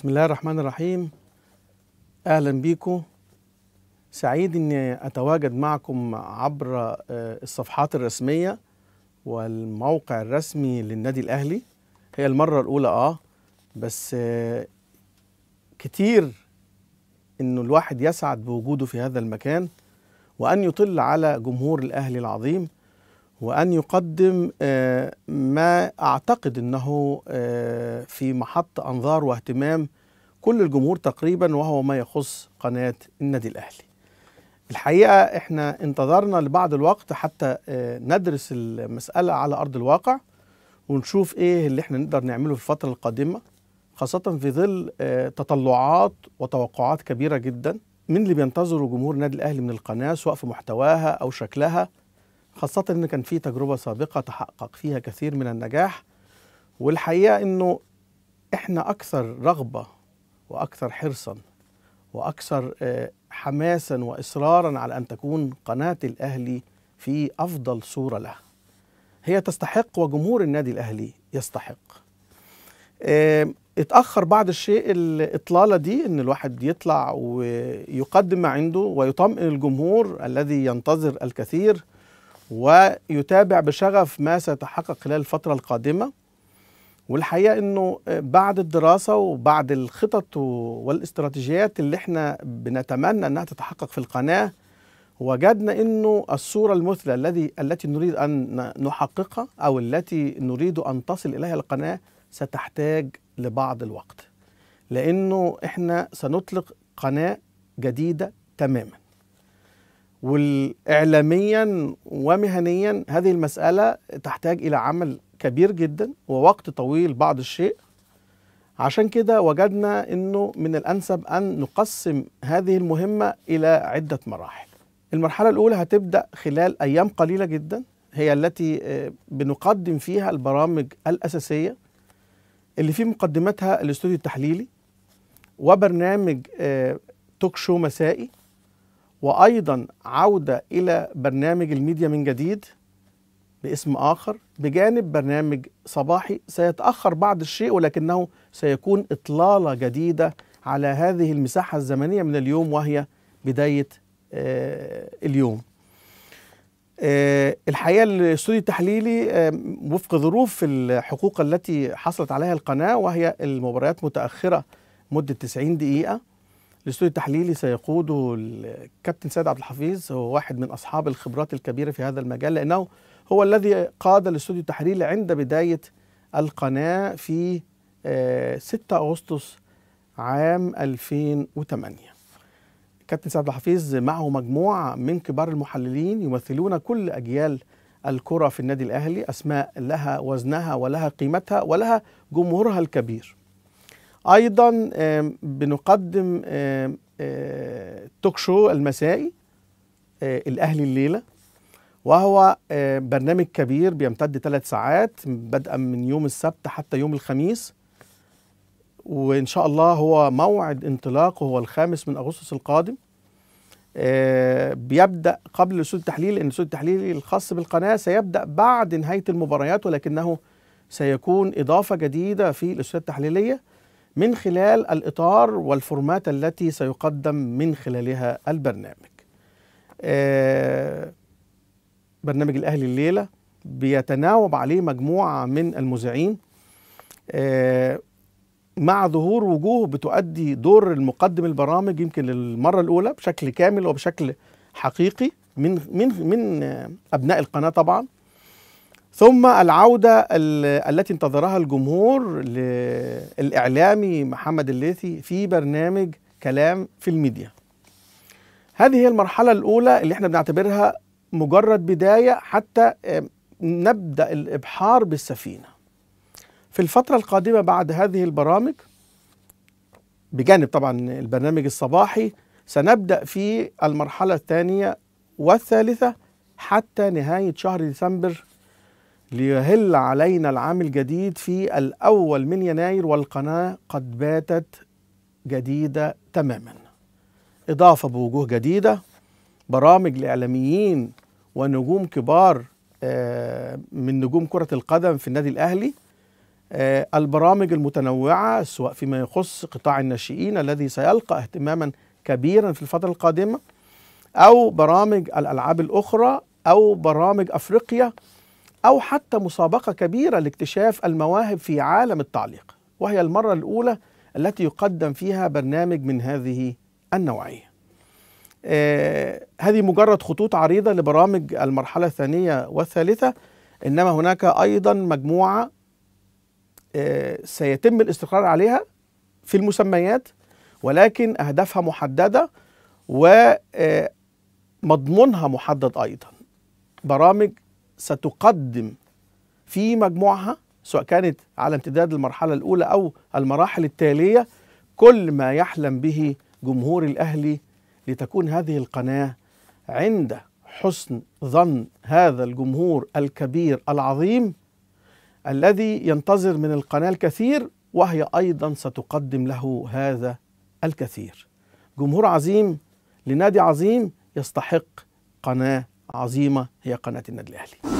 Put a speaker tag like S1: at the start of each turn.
S1: بسم الله الرحمن الرحيم اهلا بيكم سعيد اني اتواجد معكم عبر آه، الصفحات الرسميه والموقع الرسمي للنادي الاهلي هي المره الاولى اه بس آه، كتير انه الواحد يسعد بوجوده في هذا المكان وان يطل على جمهور الاهلي العظيم وأن يقدم آه، ما أعتقد أنه آه، في محط أنظار واهتمام كل الجمهور تقريبا وهو ما يخص قناة النادي الأهلي الحقيقة احنا انتظرنا لبعض الوقت حتى آه، ندرس المسألة على أرض الواقع ونشوف ايه اللي احنا نقدر نعمله في الفترة القادمة خاصة في ظل تطلعات وتوقعات كبيرة جدا من اللي بينتظره جمهور النادي الأهلي من القناة سواء في محتواها أو شكلها خاصة إن كان في تجربة سابقة تحقق فيها كثير من النجاح والحقيقة إنه إحنا أكثر رغبة وأكثر حرصا وأكثر آه، حماسا وإصرارا على أن تكون قناة الأهلي في أفضل صورة لها هي تستحق وجمهور النادي الأهلي يستحق آه، اتأخر بعض الشيء الإطلالة دي إن الواحد يطلع ويقدم ما عنده ويطمئن الجمهور الذي ينتظر الكثير ويتابع بشغف ما سيتحقق خلال الفترة القادمة والحقيقة أنه بعد الدراسة وبعد الخطط والاستراتيجيات اللي احنا بنتمنى أنها تتحقق في القناة وجدنا أنه الصورة المثلى الذي التي نريد أن نحققها أو التي نريد أن تصل إليها القناة ستحتاج لبعض الوقت لأنه احنا سنطلق قناة جديدة تماماً والاعلاميا ومهنيا هذه المساله تحتاج الى عمل كبير جدا ووقت طويل بعض الشيء عشان كده وجدنا انه من الانسب ان نقسم هذه المهمه الى عده مراحل المرحله الاولى هتبدا خلال ايام قليله جدا هي التي آه، بنقدم فيها البرامج الاساسيه اللي في مقدمتها الاستوديو التحليلي وبرنامج توك آه، شو مسائي وايضا عوده الى برنامج الميديا من جديد باسم اخر بجانب برنامج صباحي سيتاخر بعض الشيء ولكنه سيكون اطلاله جديده على هذه المساحه الزمنيه من اليوم وهي بدايه آه، اليوم آه، الحقيقه الاستوديو التحليلي آه، وفق ظروف الحقوق التي حصلت عليها القناه وهي المباريات متاخره مده 90 دقيقه الاستوديو التحليلي سيقوده الكابتن سيد عبد الحفيظ هو واحد من اصحاب الخبرات الكبيره في هذا المجال لانه هو الذي قاد الاستوديو التحليلي عند بدايه القناه في 6 آه، اغسطس عام 2008 كابتن سعد الحفيظ معه مجموعة من كبار المحللين يمثلون كل أجيال الكرة في النادي الأهلي أسماء لها وزنها ولها قيمتها ولها جمهورها الكبير ايضا بنقدم توك شو المسائي الاهلي الليله وهو برنامج كبير بيمتد ثلاث ساعات بدءا من يوم السبت حتى يوم الخميس وان شاء الله هو موعد انطلاقه هو الخامس من اغسطس القادم بيبدا قبل سوء التحليل لان سوء التحليل الخاص بالقناه سيبدا بعد نهايه المباريات ولكنه سيكون اضافه جديده في الاسئله التحليليه من خلال الإطار والفورمات التي سيقدم من خلالها البرنامج آه، برنامج الأهلي الليلة بيتناوب عليه مجموعة من المذيعين آه، مع ظهور وجوه بتؤدي دور المقدم البرامج يمكن للمرة الأولى بشكل كامل وبشكل حقيقي من من من أبناء القناة طبعاً ثم العودة التي انتظرها الجمهور للإعلامي محمد الليثي في برنامج كلام في الميديا هذه هي المرحلة الأولى اللي احنا بنعتبرها مجرد بداية حتى نبدأ الإبحار بالسفينة في الفترة القادمة بعد هذه البرامج بجانب طبعا البرنامج الصباحي سنبدأ في المرحلة الثانية والثالثة حتى نهاية شهر ديسمبر ليهل علينا العام الجديد في الأول من يناير والقناة قد باتت جديدة تماما إضافة بوجوه جديدة برامج لإعلاميين ونجوم كبار آه، من نجوم كرة القدم في النادي الأهلي آه، البرامج المتنوعة سواء فيما يخص قطاع الناشئين الذي سيلقى اهتماما كبيرا في الفترة القادمة أو برامج الألعاب الأخرى أو برامج أفريقيا أو حتى مسابقة كبيرة لاكتشاف المواهب في عالم التعليق وهي المرة الأولى التي يقدم فيها برنامج من هذه النوعية آه هذه مجرد خطوط عريضة لبرامج المرحلة الثانية والثالثة إنما هناك أيضا مجموعة آه سيتم الاستقرار عليها في المسميات ولكن أهدافها محددة ومضمونها آه، محدد أيضا برامج ستقدم في مجموعها سواء كانت على امتداد المرحلة الأولى أو المراحل التالية كل ما يحلم به جمهور الأهلي لتكون هذه القناة عند حسن ظن هذا الجمهور الكبير العظيم الذي ينتظر من القناة الكثير وهي أيضا ستقدم له هذا الكثير جمهور عظيم لنادي عظيم يستحق قناة عظيمه هي قناه النادي الاهلي